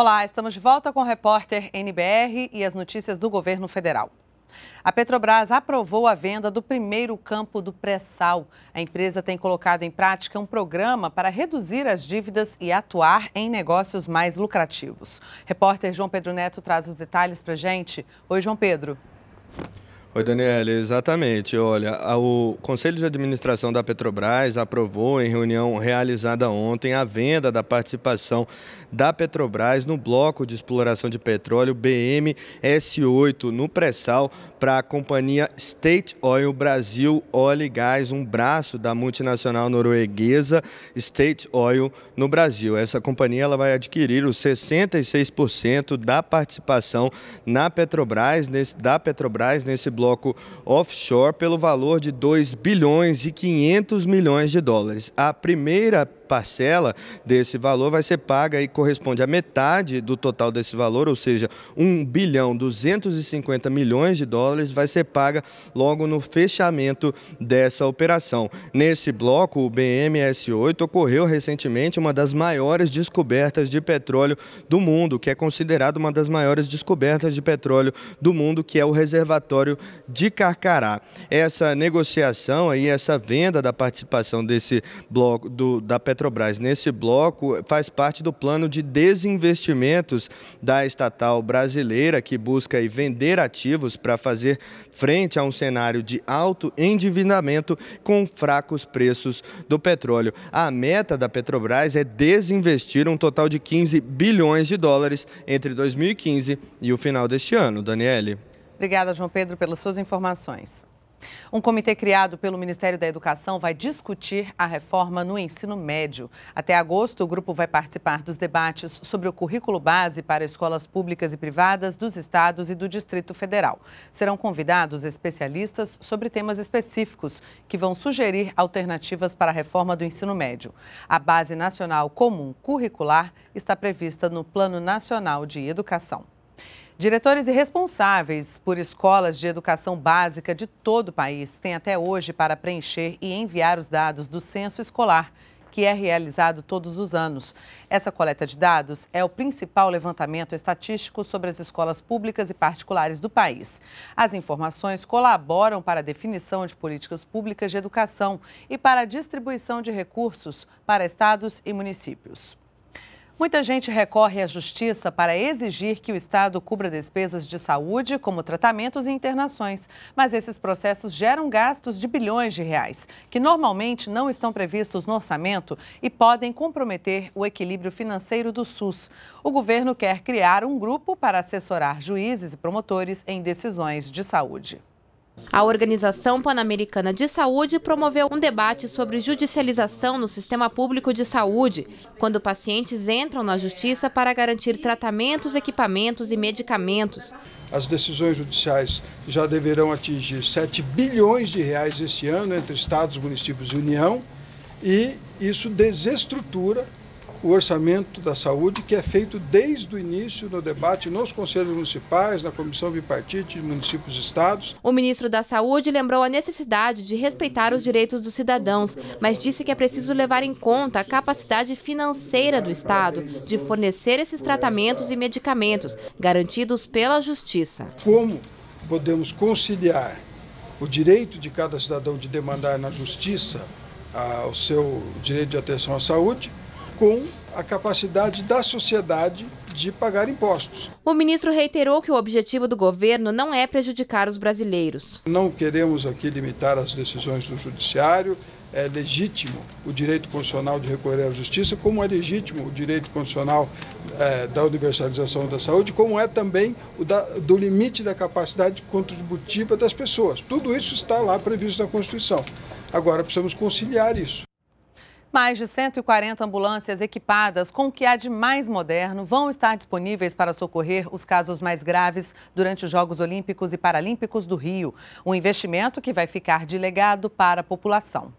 Olá, estamos de volta com o repórter NBR e as notícias do governo federal. A Petrobras aprovou a venda do primeiro campo do pré-sal. A empresa tem colocado em prática um programa para reduzir as dívidas e atuar em negócios mais lucrativos. Repórter João Pedro Neto traz os detalhes para a gente. Oi, João Pedro. Oi, Daniela, exatamente. Olha, o Conselho de Administração da Petrobras aprovou, em reunião realizada ontem, a venda da participação da Petrobras no bloco de exploração de petróleo BMS8 no pré-sal para a companhia State Oil Brasil Óleo e Gás, um braço da multinacional norueguesa State Oil no Brasil. Essa companhia ela vai adquirir os 66% da participação na Petrobras, nesse, da Petrobras nesse bloco offshore pelo valor de 2 bilhões e 500 milhões de dólares. A primeira parcela desse valor vai ser paga e corresponde à metade do total desse valor, ou seja, 1 bilhão 250 milhões de dólares vai ser paga logo no fechamento dessa operação. Nesse bloco, o BMS-8 ocorreu recentemente uma das maiores descobertas de petróleo do mundo, que é considerado uma das maiores descobertas de petróleo do mundo, que é o reservatório de Carcará. Essa negociação e essa venda da participação desse bloco do, da Petróleo Petrobras nesse bloco faz parte do plano de desinvestimentos da estatal brasileira, que busca vender ativos para fazer frente a um cenário de alto endividamento com fracos preços do petróleo. A meta da Petrobras é desinvestir um total de 15 bilhões de dólares entre 2015 e o final deste ano. Daniele. Obrigada, João Pedro, pelas suas informações. Um comitê criado pelo Ministério da Educação vai discutir a reforma no ensino médio. Até agosto, o grupo vai participar dos debates sobre o currículo base para escolas públicas e privadas dos estados e do Distrito Federal. Serão convidados especialistas sobre temas específicos que vão sugerir alternativas para a reforma do ensino médio. A Base Nacional Comum Curricular está prevista no Plano Nacional de Educação. Diretores e responsáveis por escolas de educação básica de todo o país têm até hoje para preencher e enviar os dados do censo escolar, que é realizado todos os anos. Essa coleta de dados é o principal levantamento estatístico sobre as escolas públicas e particulares do país. As informações colaboram para a definição de políticas públicas de educação e para a distribuição de recursos para estados e municípios. Muita gente recorre à justiça para exigir que o Estado cubra despesas de saúde, como tratamentos e internações. Mas esses processos geram gastos de bilhões de reais, que normalmente não estão previstos no orçamento e podem comprometer o equilíbrio financeiro do SUS. O governo quer criar um grupo para assessorar juízes e promotores em decisões de saúde. A Organização Pan-Americana de Saúde promoveu um debate sobre judicialização no sistema público de saúde, quando pacientes entram na justiça para garantir tratamentos, equipamentos e medicamentos. As decisões judiciais já deverão atingir 7 bilhões de reais este ano entre estados, municípios e União, e isso desestrutura o orçamento da saúde, que é feito desde o início no debate nos conselhos municipais, na comissão bipartite de municípios e estados. O ministro da Saúde lembrou a necessidade de respeitar os direitos dos cidadãos, mas disse que é preciso levar em conta a capacidade financeira do Estado de fornecer esses tratamentos e medicamentos garantidos pela Justiça. Como podemos conciliar o direito de cada cidadão de demandar na Justiça ah, o seu direito de atenção à saúde com a capacidade da sociedade de pagar impostos. O ministro reiterou que o objetivo do governo não é prejudicar os brasileiros. Não queremos aqui limitar as decisões do judiciário. É legítimo o direito constitucional de recorrer à justiça, como é legítimo o direito constitucional é, da universalização da saúde, como é também o da, do limite da capacidade contributiva das pessoas. Tudo isso está lá previsto na Constituição. Agora precisamos conciliar isso. Mais de 140 ambulâncias equipadas com o que há de mais moderno vão estar disponíveis para socorrer os casos mais graves durante os Jogos Olímpicos e Paralímpicos do Rio. Um investimento que vai ficar de legado para a população.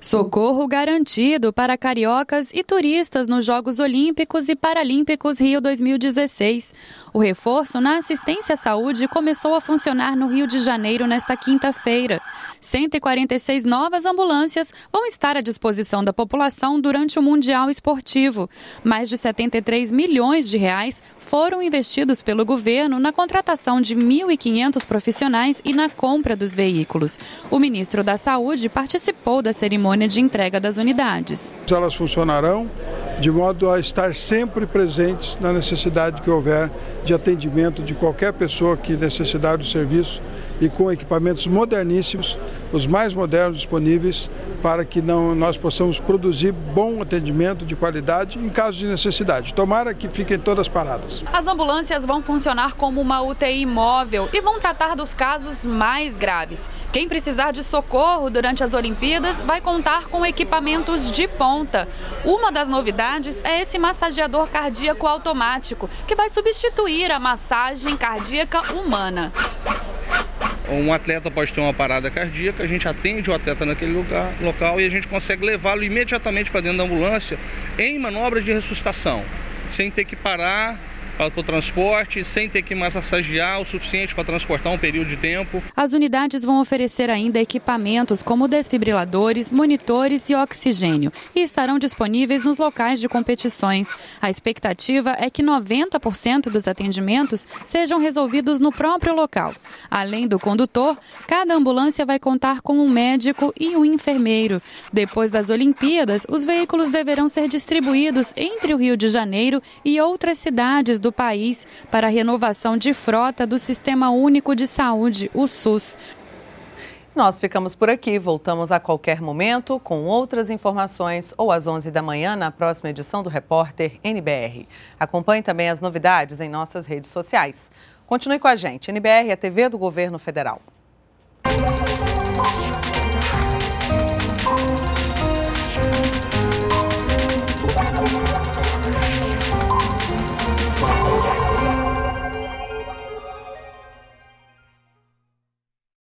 Socorro garantido para cariocas e turistas nos Jogos Olímpicos e Paralímpicos Rio 2016. O reforço na assistência à saúde começou a funcionar no Rio de Janeiro nesta quinta-feira. 146 novas ambulâncias vão estar à disposição da população durante o Mundial Esportivo. Mais de 73 milhões de reais foram investidos pelo governo na contratação de 1.500 profissionais e na compra dos veículos. O ministro da Saúde participou da cerimônia cerimônia de entrega das unidades. Elas funcionarão de modo a estar sempre presentes na necessidade que houver de atendimento de qualquer pessoa que necessitar do serviço e com equipamentos moderníssimos, os mais modernos disponíveis, para que não, nós possamos produzir bom atendimento de qualidade em caso de necessidade. Tomara que fiquem todas paradas. As ambulâncias vão funcionar como uma UTI móvel e vão tratar dos casos mais graves. Quem precisar de socorro durante as Olimpíadas vai contar com equipamentos de ponta. Uma das novidades novidades é esse massageador cardíaco automático, que vai substituir a massagem cardíaca humana. Um atleta pode ter uma parada cardíaca, a gente atende o atleta naquele lugar, local e a gente consegue levá-lo imediatamente para dentro da ambulância em manobras de ressuscitação, sem ter que parar para o transporte, sem ter que massagear o suficiente para transportar um período de tempo. As unidades vão oferecer ainda equipamentos como desfibriladores, monitores e oxigênio e estarão disponíveis nos locais de competições. A expectativa é que 90% dos atendimentos sejam resolvidos no próprio local. Além do condutor, cada ambulância vai contar com um médico e um enfermeiro. Depois das Olimpíadas, os veículos deverão ser distribuídos entre o Rio de Janeiro e outras cidades do do país para a renovação de frota do Sistema Único de Saúde, o SUS. Nós ficamos por aqui, voltamos a qualquer momento com outras informações ou às 11 da manhã na próxima edição do Repórter NBR. Acompanhe também as novidades em nossas redes sociais. Continue com a gente, NBR, é a TV do Governo Federal.